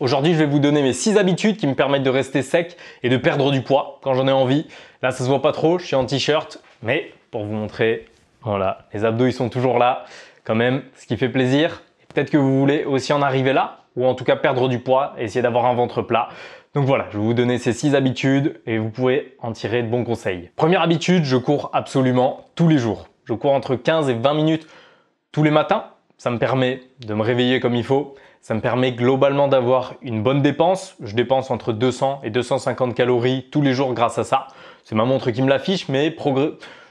Aujourd'hui, je vais vous donner mes 6 habitudes qui me permettent de rester sec et de perdre du poids quand j'en ai envie. Là, ça se voit pas trop, je suis en t-shirt, mais pour vous montrer, voilà, les abdos ils sont toujours là, quand même, ce qui fait plaisir. Peut-être que vous voulez aussi en arriver là, ou en tout cas perdre du poids, et essayer d'avoir un ventre plat. Donc voilà, je vais vous donner ces 6 habitudes et vous pouvez en tirer de bons conseils. Première habitude, je cours absolument tous les jours. Je cours entre 15 et 20 minutes tous les matins. Ça me permet de me réveiller comme il faut, ça me permet globalement d'avoir une bonne dépense. Je dépense entre 200 et 250 calories tous les jours grâce à ça. C'est ma montre qui me l'affiche, mais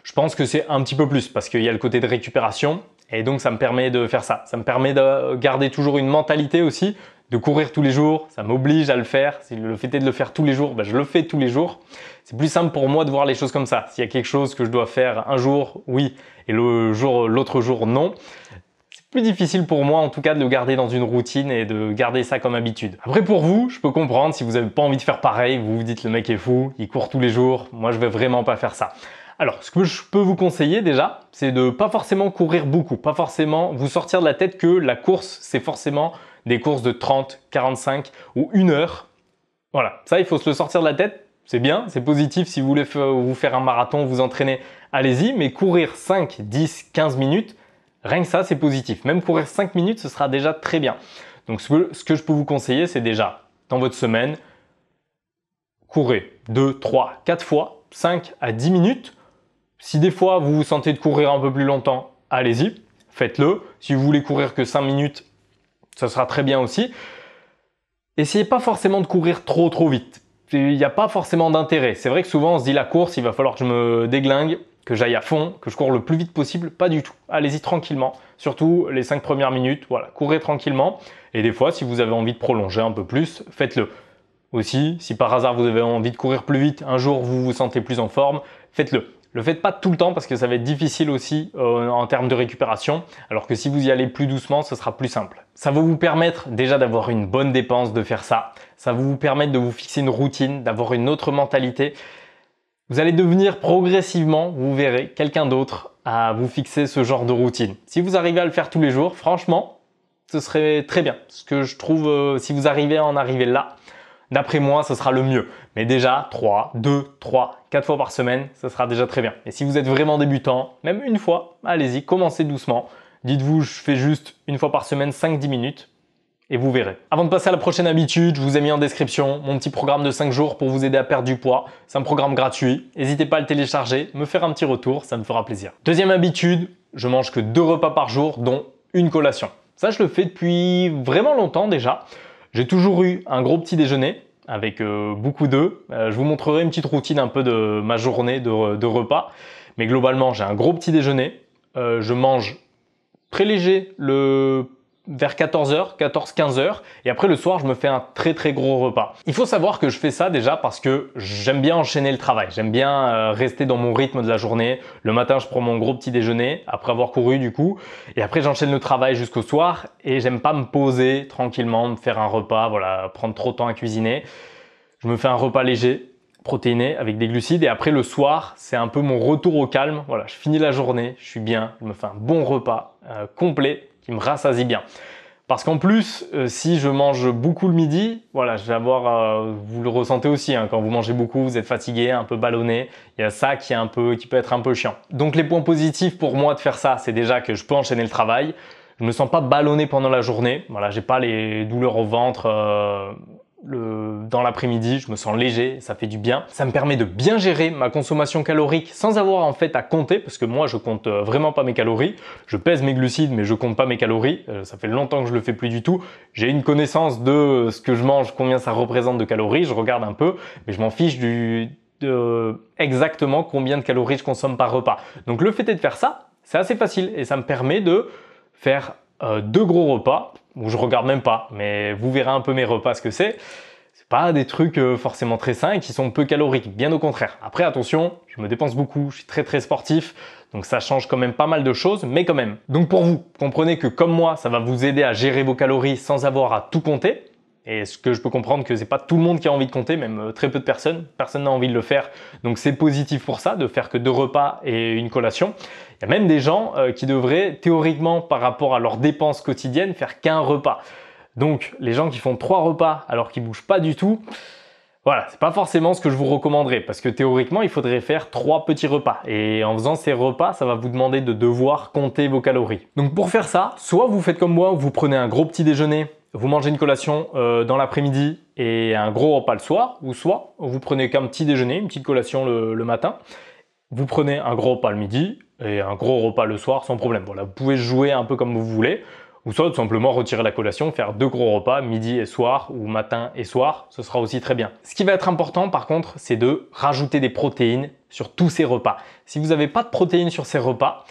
je pense que c'est un petit peu plus parce qu'il y a le côté de récupération. Et donc, ça me permet de faire ça. Ça me permet de garder toujours une mentalité aussi de courir tous les jours, ça m'oblige à le faire. Si le fait est de le faire tous les jours, ben je le fais tous les jours. C'est plus simple pour moi de voir les choses comme ça. S'il y a quelque chose que je dois faire un jour, oui, et jour, l'autre jour, non plus difficile pour moi en tout cas de le garder dans une routine et de garder ça comme habitude. Après pour vous, je peux comprendre si vous n'avez pas envie de faire pareil, vous vous dites le mec est fou, il court tous les jours, moi je vais vraiment pas faire ça. Alors, ce que je peux vous conseiller déjà, c'est de pas forcément courir beaucoup, pas forcément vous sortir de la tête que la course, c'est forcément des courses de 30, 45 ou 1 heure. Voilà, ça, il faut se le sortir de la tête. C'est bien, c'est positif. Si vous voulez vous faire un marathon, vous entraîner, allez-y. Mais courir 5, 10, 15 minutes, Rien que ça, c'est positif. Même courir 5 minutes, ce sera déjà très bien. Donc ce que je peux vous conseiller, c'est déjà, dans votre semaine, courez 2, 3, 4 fois, 5 à 10 minutes. Si des fois vous vous sentez de courir un peu plus longtemps, allez-y, faites-le. Si vous voulez courir que 5 minutes, ce sera très bien aussi. Essayez pas forcément de courir trop trop vite. Il n'y a pas forcément d'intérêt. C'est vrai que souvent on se dit la course, il va falloir que je me déglingue que j'aille à fond, que je cours le plus vite possible, pas du tout. Allez-y tranquillement, surtout les 5 premières minutes, voilà, courez tranquillement. Et des fois, si vous avez envie de prolonger un peu plus, faites-le. Aussi, si par hasard vous avez envie de courir plus vite, un jour vous vous sentez plus en forme, faites-le. Le faites pas tout le temps parce que ça va être difficile aussi euh, en termes de récupération, alors que si vous y allez plus doucement, ce sera plus simple. Ça va vous permettre déjà d'avoir une bonne dépense de faire ça, ça va vous permettre de vous fixer une routine, d'avoir une autre mentalité, vous allez devenir progressivement, vous verrez, quelqu'un d'autre à vous fixer ce genre de routine. Si vous arrivez à le faire tous les jours, franchement, ce serait très bien. Ce que je trouve, euh, si vous arrivez à en arriver là, d'après moi, ce sera le mieux. Mais déjà, 3, 2, 3, 4 fois par semaine, ce sera déjà très bien. Et si vous êtes vraiment débutant, même une fois, allez-y, commencez doucement. Dites-vous, je fais juste une fois par semaine 5-10 minutes et vous verrez. Avant de passer à la prochaine habitude, je vous ai mis en description mon petit programme de 5 jours pour vous aider à perdre du poids. C'est un programme gratuit. N'hésitez pas à le télécharger, me faire un petit retour, ça me fera plaisir. Deuxième habitude, je mange que deux repas par jour, dont une collation. Ça, je le fais depuis vraiment longtemps déjà. J'ai toujours eu un gros petit déjeuner avec euh, beaucoup d'œufs. Euh, je vous montrerai une petite routine un peu de ma journée de, repas. Mais globalement, j'ai un gros petit déjeuner. Euh, je mange très léger le vers 14h, 14-15h, et après le soir je me fais un très très gros repas. Il faut savoir que je fais ça déjà parce que j'aime bien enchaîner le travail, j'aime bien euh, rester dans mon rythme de la journée. Le matin je prends mon gros petit déjeuner, après avoir couru du coup, et après j'enchaîne le travail jusqu'au soir, et j'aime pas me poser tranquillement, me faire un repas, voilà, prendre trop de temps à cuisiner. Je me fais un repas léger, protéiné avec des glucides et après le soir c'est un peu mon retour au calme voilà je finis la journée je suis bien je me fais un bon repas euh, complet il me rassasie bien. Parce qu'en plus, euh, si je mange beaucoup le midi, voilà, je vais avoir, euh, vous le ressentez aussi, hein, quand vous mangez beaucoup, vous êtes fatigué, un peu ballonné, il y a ça qui, est un peu, qui peut être un peu chiant. Donc les points positifs pour moi de faire ça, c'est déjà que je peux enchaîner le travail, je me sens pas ballonné pendant la journée, voilà, j'ai pas les douleurs au ventre, euh, dans l'après-midi, je me sens léger, ça fait du bien. Ça me permet de bien gérer ma consommation calorique sans avoir en fait à compter, parce que moi je compte euh, vraiment pas mes calories. Je pèse mes glucides, mais je compte pas mes calories. Euh, ça fait longtemps que je le fais plus du tout. J'ai une connaissance de euh, ce que je mange, combien ça représente de calories. Je regarde un peu, mais je m'en fiche du, exactement combien de calories je consomme par repas. Donc le fait est de faire ça, c'est assez facile et ça me permet de faire deux gros repas où je regarde même pas, mais vous verrez un peu mes repas ce que c'est. C'est pas des trucs euh, forcément très sains qui sont peu caloriques, bien au contraire. Après attention, je me dépense beaucoup, je suis très très sportif, donc ça change quand même pas mal de choses, mais quand même. Donc pour vous, comprenez que comme moi, ça va vous aider à gérer vos calories sans avoir à tout compter. Et ce que je peux comprendre que c'est pas tout le monde qui a envie de compter, même euh, très peu de personnes, personne n'a envie de le faire. Donc c'est positif pour ça, de faire que deux repas et une collation. Il y a même des gens euh, qui devraient théoriquement par rapport à leurs dépenses quotidiennes faire qu'un repas. Donc les gens qui font trois repas alors qu'ils bougent pas du tout, voilà, c'est pas forcément ce que je vous recommanderais parce que théoriquement il faudrait faire trois petits repas et en faisant ces repas, ça va vous demander de devoir compter vos calories. Donc pour faire ça, soit vous faites comme moi, vous prenez un gros petit déjeuner vous mangez une collation euh, dans l'après-midi et un gros repas le soir, ou soit vous prenez qu'un petit déjeuner, une petite collation le, matin, vous prenez un gros repas le midi et un gros repas le soir sans problème. vous pouvez jouer un peu comme vous voulez, ou soit simplement retirer la collation, faire deux gros repas, midi et soir, ou matin et soir, ce sera aussi très bien. Ce qui va être important par contre, c'est de rajouter des protéines sur tous ces repas. Si vous n'avez pas de protéines sur ces repas,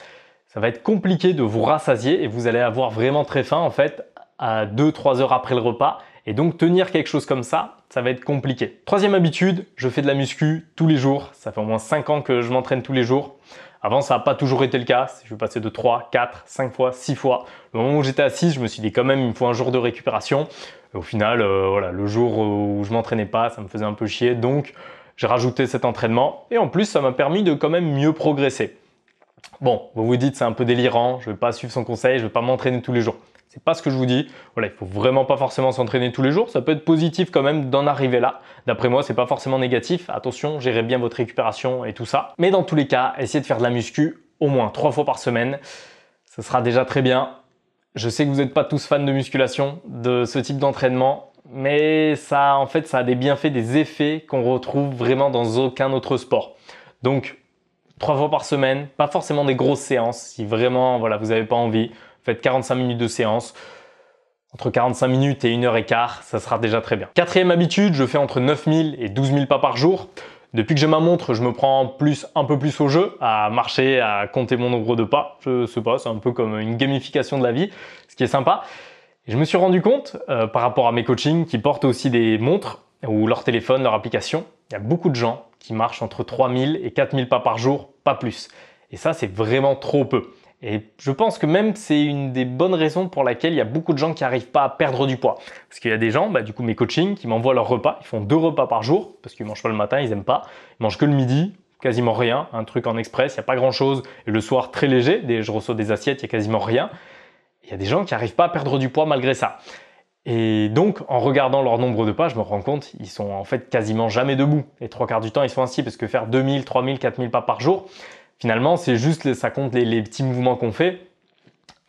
ça va être compliqué de vous rassasier et vous allez avoir vraiment très faim en fait à 2-3 heures après le repas. Et donc tenir quelque chose comme ça, ça va être compliqué. Troisième habitude, je fais de la muscu tous les jours. Ça fait au moins 5 ans que je m'entraîne tous les jours. Avant, ça n'a pas toujours été le cas. Je passais de 3, 4, 5 fois, 6 fois. Le moment où j'étais assis, je me suis dit quand même, il me faut un jour de récupération. au final, euh, voilà, le jour où je m'entraînais pas, ça me faisait un peu chier. Donc, j'ai rajouté cet entraînement. Et en plus, ça m'a permis de quand même mieux progresser. Bon, vous vous dites, c'est un peu délirant. Je ne vais pas suivre son conseil, je ne vais pas m'entraîner tous les jours. C'est pas ce que je vous dis. Voilà, il faut vraiment pas forcément s'entraîner tous les jours. Ça peut être positif quand même d'en arriver là. D'après moi, c'est pas forcément négatif. Attention, gérez bien votre récupération et tout ça. Mais dans tous les cas, essayez de faire de la muscu au moins trois fois par semaine. Ce sera déjà très bien. Je sais que vous n'êtes pas tous fans de musculation, de ce type d'entraînement, mais ça, en fait, ça a des bienfaits, des effets qu'on retrouve vraiment dans aucun autre sport. Donc, trois fois par semaine, pas forcément des grosses séances, si vraiment, voilà, vous n'avez pas envie. 45 minutes de séance. Entre 45 minutes et 1 heure et quart, ça sera déjà très bien. Quatrième habitude, je fais entre 9000 et 12000 pas par jour. Depuis que j'ai ma montre, je me prends plus, un peu plus au jeu, à marcher, à compter mon nombre de pas. Je sais pas, c'est un peu comme une gamification de la vie, ce qui est sympa. Et je me suis rendu compte, euh, par rapport à mes coachings qui portent aussi des montres ou leur téléphone, leur application, il y a beaucoup de gens qui marchent entre 3000 et 4000 pas par jour, pas plus. Et ça, c'est vraiment trop peu. Et je pense que même c'est une des bonnes raisons pour laquelle il y a beaucoup de gens qui n'arrivent pas à perdre du poids. Parce qu'il y a des gens, bah, du coup mes coachings, qui m'envoient leur repas, ils font deux repas par jour, parce qu'ils ne mangent pas le matin, ils n'aiment pas, ils mangent que le midi, quasiment rien, un truc en express, il n'y a pas grand chose, et le soir très léger, des, je reçois des assiettes, il n'y a quasiment rien. Il y a des gens qui n'arrivent pas à perdre du poids malgré ça. Et donc, en regardant leur nombre de pas, je me rends compte, ils sont en fait quasiment jamais debout. Et trois quarts du temps, ils sont ainsi, parce que faire 2000, 3000, 4000 pas par jour, Finalement, c'est juste, ça compte les, petits mouvements qu'on fait.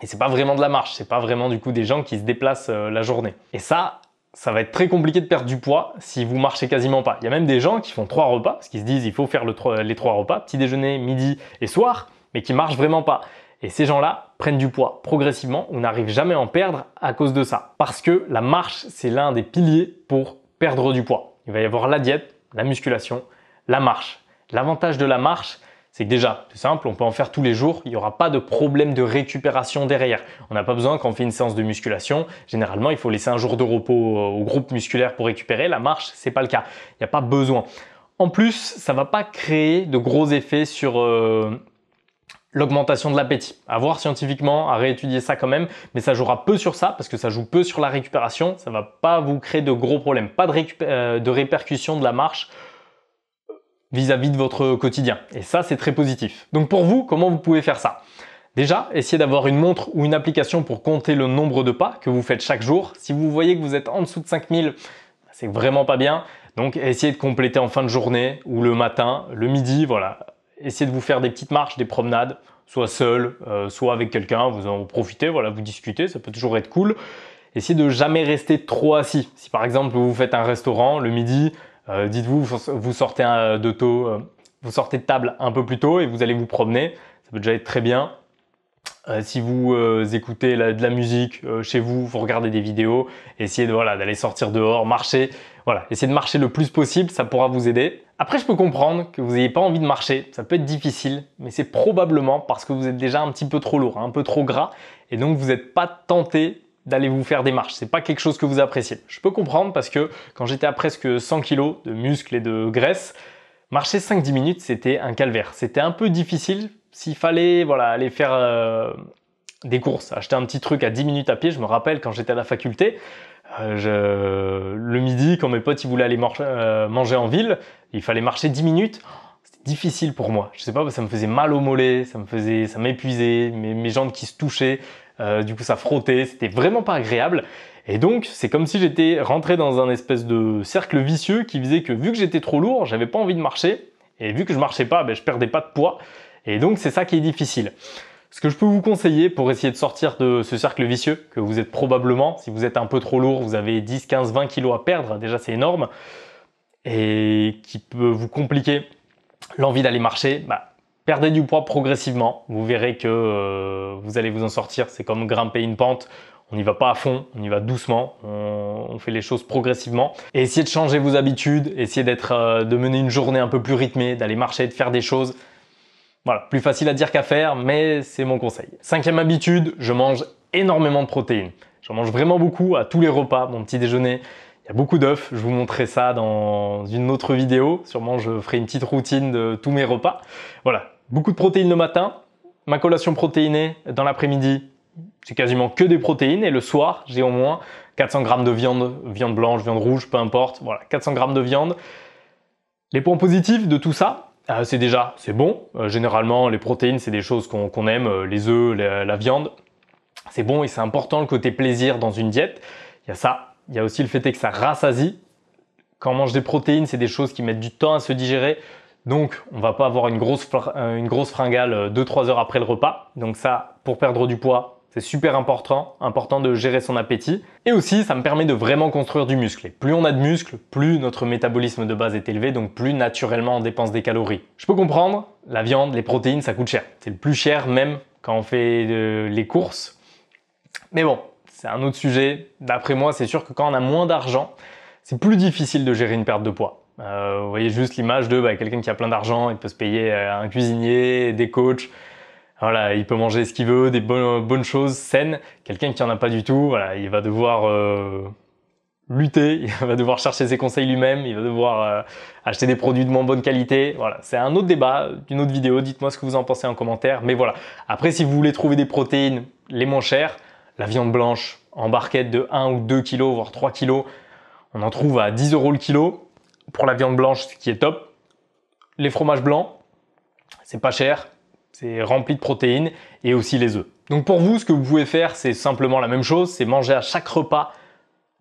Et c'est pas vraiment de la marche, c'est pas vraiment du coup des gens qui se déplacent euh, la journée. Et ça, ça va être très compliqué de perdre du poids si vous marchez quasiment pas. Il y a même des gens qui font trois repas, parce qu'ils se disent il faut faire les trois repas, petit déjeuner, midi et soir, mais qui marchent vraiment pas. Et ces gens-là prennent du poids progressivement, on n'arrive jamais à en perdre à cause de ça. Parce que la marche, c'est l'un des piliers pour perdre du poids. Il va y avoir la diète, la musculation, la marche. L'avantage de la marche, c'est déjà, c'est simple, on peut en faire tous les jours, il n'y aura pas de problème de récupération derrière. On n'a pas besoin quand on fait une séance de musculation, généralement il faut laisser un jour de repos au groupe musculaire pour récupérer, la marche n'est pas le cas, il n'y a pas besoin. En plus, ça ne va pas créer de gros effets sur euh, l'augmentation de l'appétit. À voir scientifiquement, à réétudier ça quand même, mais ça jouera peu sur ça parce que ça joue peu sur la récupération, ça ne va pas vous créer de gros problèmes, pas de, euh, de répercussions de la marche vis-à-vis de votre quotidien. Et ça, c'est très positif. Donc pour vous, comment vous pouvez faire ça Déjà, essayez d'avoir une montre ou une application pour compter le nombre de pas que vous faites chaque jour. Si vous voyez que vous êtes en dessous de 5000, bah, c'est vraiment pas bien. Donc essayez de compléter en fin de journée ou le matin, le midi, voilà. Essayez de vous faire des petites marches, des promenades, soit seul, euh, soit avec quelqu'un, vous en profitez, voilà, vous discutez, ça peut toujours être cool. Essayez de jamais rester trop assis. Si par exemple vous faites un restaurant le midi, euh, dites-vous, vous sortez euh, de euh, vous sortez de table un peu plus tôt et vous allez vous promener. Ça peut déjà être très bien. si vous écoutez de la musique chez vous, vous regardez des vidéos, essayez voilà d'aller sortir dehors, marcher, voilà, essayez de marcher le plus possible, ça pourra vous aider. Après, je peux comprendre que vous n'ayez pas envie de marcher, ça peut être difficile, mais c'est probablement parce que vous êtes déjà un petit peu trop lourd, hein, un peu trop gras, et donc vous n'êtes pas tenté d'aller vous faire des marches. C'est pas quelque chose que vous appréciez. Je peux comprendre parce que quand j'étais à presque 100 kg de muscles et de graisse, marcher 5-10 minutes, c'était un calvaire. C'était un peu difficile. S'il fallait voilà, aller faire euh, des courses, acheter un petit truc à 10 minutes à pied, je me rappelle quand j'étais à la faculté, euh, le midi, quand mes potes voulaient aller euh, manger en ville, il fallait marcher 10 minutes C'était difficile pour moi. Je ne sais pas, ça me faisait mal au mollet, ça me faisait, ça m'épuisait, mes, jambes qui se touchaient. Euh, du coup ça frottait, c'était vraiment pas agréable. Et donc c'est comme si j'étais rentré dans un espèce de cercle vicieux qui faisait que vu que j'étais trop lourd, j'avais pas envie de marcher, et vu que je marchais pas, ben, je perdais pas de poids, et donc c'est ça qui est difficile. Ce que je peux vous conseiller pour essayer de sortir de ce cercle vicieux, que vous êtes probablement, si vous êtes un peu trop lourd, vous avez 10, 15, 20 kilos à perdre, déjà c'est énorme, et qui peut vous compliquer l'envie d'aller marcher, bah, Perdez du poids progressivement. Vous verrez que euh, vous allez vous en sortir. C'est comme grimper une pente. On n'y va pas à fond, on y va doucement, on, fait les choses progressivement. essayez de changer vos habitudes, essayez d'être, euh, de mener une journée un peu plus rythmée, d'aller marcher, de faire des choses. Voilà, plus facile à dire qu'à faire, mais c'est mon conseil. Cinquième habitude, je mange énormément de protéines. J'en mange vraiment beaucoup à tous les repas, mon petit déjeuner. Il y a beaucoup d'œufs, je vous montrerai ça dans une autre vidéo. Sûrement, je ferai une petite routine de tous mes repas. Voilà, Beaucoup de protéines le matin, ma collation protéinée dans l'après-midi, c'est quasiment que des protéines et le soir, j'ai au moins 400 grammes de viande, viande blanche, viande rouge, peu importe, voilà, 400 grammes de viande. Les points positifs de tout ça, euh, c'est déjà, c'est bon. Euh, généralement, les protéines, c'est des choses qu'on aime, euh, les œufs, la, viande. C'est bon et c'est important le côté plaisir dans une diète. Il y a ça, il y a aussi le fait que ça rassasie. Quand on mange des protéines, c'est des choses qui mettent du temps à se digérer. Donc, on va pas avoir une grosse, euh, fringale 2-3 euh, heures après le repas. Donc ça, pour perdre du poids, c'est super important, important de gérer son appétit. Et aussi, ça me permet de vraiment construire du muscle. Et plus on a de muscle, plus notre métabolisme de base est élevé, donc plus naturellement on dépense des calories. Je peux comprendre, la viande, les protéines, ça coûte cher. C'est le plus cher même quand on fait euh, les courses. Mais bon, c'est un autre sujet. D'après moi, c'est sûr que quand on a moins d'argent, c'est plus difficile de gérer une perte de poids. Euh, vous voyez juste l'image de bah, quelqu'un qui a plein d'argent, il peut se payer euh, un cuisinier, des coachs, voilà, il peut manger ce qu'il veut, des bonnes, choses saines. Quelqu'un qui en a pas du tout, voilà, il va devoir euh, lutter, il va devoir chercher ses conseils lui-même, il va devoir acheter des produits de moins bonne qualité. Voilà, c'est un autre débat, une autre vidéo. Dites-moi ce que vous en pensez en commentaire. Mais voilà, après, si vous voulez trouver des protéines les moins chères, la viande blanche en barquette de 1 ou 2 kg, voire 3 kg, on en trouve à 10 euros le kilo pour la viande blanche, ce qui est top. Les fromages blancs, c'est pas cher, c'est rempli de protéines et aussi les œufs. Donc pour vous, ce que vous pouvez faire, c'est simplement la même chose, c'est manger à chaque repas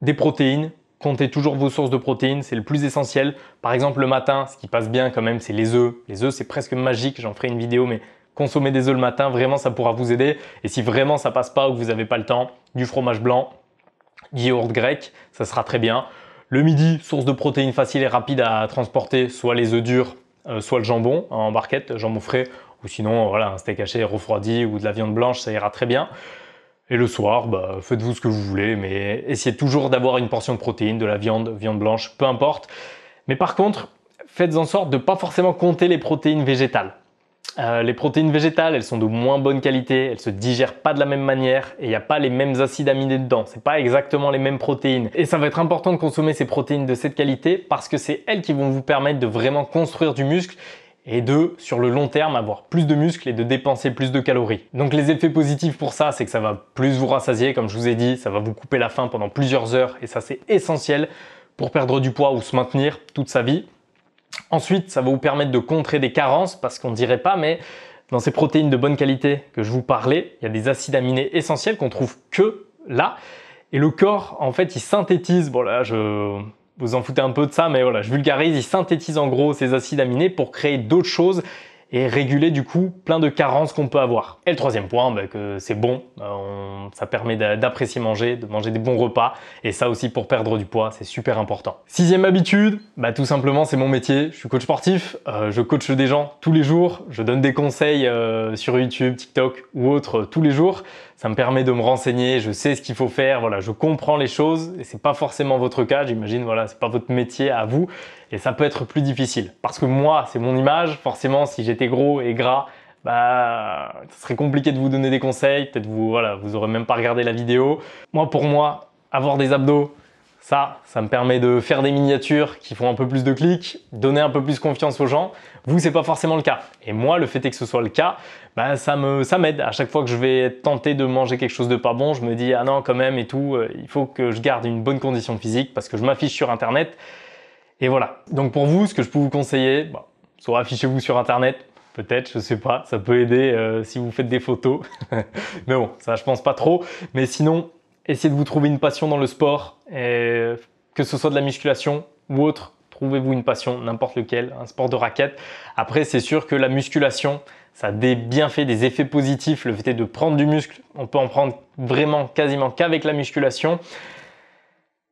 des protéines. Comptez toujours vos sources de protéines, c'est le plus essentiel. Par exemple, le matin, ce qui passe bien quand même, c'est les œufs. Les œufs, c'est presque magique, j'en ferai une vidéo, mais consommer des œufs le matin, vraiment, ça pourra vous aider. Et si vraiment ça passe pas ou que vous n'avez pas le temps, du fromage blanc, du yaourt grec, ça sera très bien. Le midi, source de protéines facile et rapide à transporter, soit les œufs durs, euh, soit le jambon hein, en barquette, jambon frais, ou sinon euh, voilà, un steak haché refroidi ou de la viande blanche, ça ira très bien. Et le soir, bah, faites-vous ce que vous voulez, mais essayez toujours d'avoir une portion de protéines, de la viande, viande blanche, peu importe. Mais par contre, faites en sorte de ne pas forcément compter les protéines végétales. Euh, les protéines végétales, elles sont de moins bonne qualité, elles se digèrent pas de la même manière et il n'y a pas les mêmes acides aminés dedans. n'est pas exactement les mêmes protéines. Et ça va être important de consommer ces protéines de cette qualité parce que c'est elles qui vont vous permettre de vraiment construire du muscle et de, sur le long terme, avoir plus de muscles et de dépenser plus de calories. Donc les effets positifs pour ça, c'est que ça va plus vous rassasier, comme je vous ai dit, ça va vous couper la faim pendant plusieurs heures, et ça c'est essentiel pour perdre du poids ou se maintenir toute sa vie. Ensuite, ça va vous permettre de contrer des carences parce qu'on ne dirait pas, mais dans ces protéines de bonne qualité que je vous parlais, il y a des acides aminés essentiels qu'on trouve que là. Et le corps, en fait, il synthétise. Bon, là, je vous en foutez un peu de ça, mais voilà, je vulgarise. Il synthétise en gros ces acides aminés pour créer d'autres choses et réguler du coup plein de carences qu'on peut avoir. Et le troisième point, bah, que c'est bon, euh, ça permet d'apprécier manger, de manger des bons repas, et ça aussi pour perdre du poids, c'est super important. Sixième habitude, bah, tout simplement c'est mon métier, je suis coach sportif, euh, je coach des gens tous les jours, je donne des conseils euh, sur YouTube, TikTok ou autre tous les jours ça me permet de me renseigner, je sais ce qu'il faut faire, voilà, je comprends les choses et c'est pas forcément votre cas, j'imagine, voilà, n'est pas votre métier à vous et ça peut être plus difficile. Parce que moi, c'est mon image, forcément, si j'étais gros et gras, bah, ce serait compliqué de vous donner des conseils, peut-être vous, voilà, vous aurez même pas regardé la vidéo. Moi, pour moi, avoir des abdos, ça, ça me permet de faire des miniatures qui font un peu plus de clics, donner un peu plus confiance aux gens. Vous, c'est pas forcément le cas. Et moi, le fait est que ce soit le cas, bah, ça me, ça m'aide. À chaque fois que je vais tenter de manger quelque chose de pas bon, je me dis ah non quand même et tout. Euh, il faut que je garde une bonne condition physique parce que je m'affiche sur internet. Et voilà. Donc pour vous, ce que je peux vous conseiller, bah, soit affichez-vous sur internet, peut-être, je sais pas, ça peut aider euh, si vous faites des photos. mais bon, ça je pense pas trop. Mais sinon, essayez de vous trouver une passion dans le sport, que ce soit de la musculation ou autre, trouvez-vous une passion, n'importe lequel, un sport de raquette. Après, c'est sûr que la musculation, ça a des bienfaits, des effets positifs. Le fait de prendre du muscle, on peut en prendre vraiment quasiment qu'avec la musculation.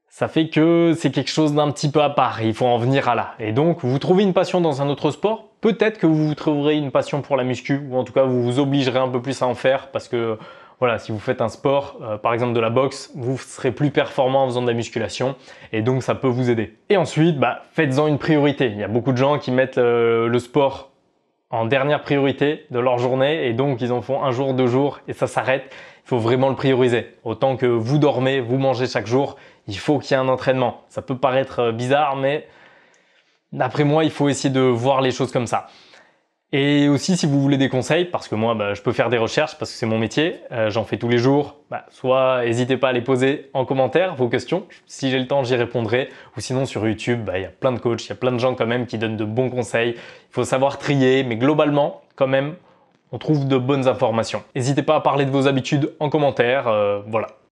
Ça fait que c'est quelque chose d'un petit peu à part. Il faut en venir à là. Et donc, vous trouvez une passion dans un autre sport, peut-être que vous trouverez une passion pour la muscu, ou en tout cas, vous vous obligerez un peu plus à en faire parce que voilà, si vous faites un sport, euh, par exemple de la boxe, vous serez plus performant en faisant de la musculation et donc ça peut vous aider. Et ensuite, bah, faites-en une priorité. Il y a beaucoup de gens qui mettent le sport en dernière priorité de leur journée et donc ils en font un jour, deux jours et ça s'arrête. Il faut vraiment le prioriser. Autant que vous dormez, vous mangez chaque jour, il faut qu'il y ait un entraînement. Ça peut paraître euh, bizarre, mais d'après moi, il faut essayer de voir les choses comme ça. Et aussi, si vous voulez des conseils, parce que moi, bah, je peux faire des recherches, parce que c'est mon métier, euh, j'en fais tous les jours, bah, soit n'hésitez pas à les poser en commentaire, vos questions, si j'ai le temps, j'y répondrai, ou sinon sur YouTube, bah, il y a plein de coachs, il y a plein de gens quand même qui donnent de bons conseils, il faut savoir trier, mais globalement, quand même, on trouve de bonnes informations. N'hésitez pas à parler de vos habitudes en commentaire, euh, voilà.